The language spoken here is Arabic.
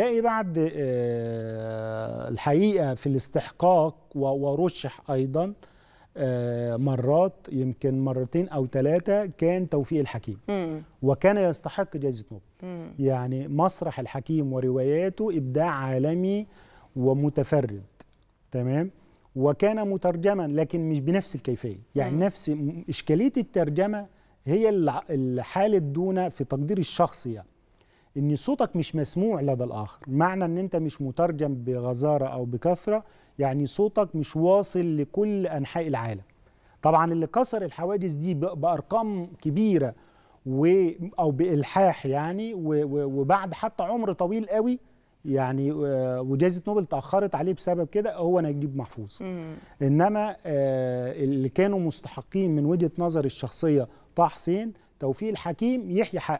نلاقي بعد آه، الحقيقه في الاستحقاق ورشح ايضا آه، مرات يمكن مرتين او ثلاثه كان توفيق الحكيم مم. وكان يستحق جائزه نوبل يعني مسرح الحكيم ورواياته ابداع عالمي ومتفرد تمام وكان مترجما لكن مش بنفس الكيفيه يعني مم. نفس اشكاليه الترجمه هي اللي حالت دونا في تقديري الشخصي يعني ان صوتك مش مسموع لدى الاخر معنى ان انت مش مترجم بغزاره او بكثره يعني صوتك مش واصل لكل انحاء العالم طبعا اللي كسر الحوادث دي بارقام كبيره و او بالحاح يعني وبعد حتى عمر طويل قوي يعني آه، وجائزه نوبل تاخرت عليه بسبب كده هو نجيب محفوظ انما آه، اللي كانوا مستحقين من وجهه نظري الشخصيه طه حسين توفيق الحكيم يحيى حق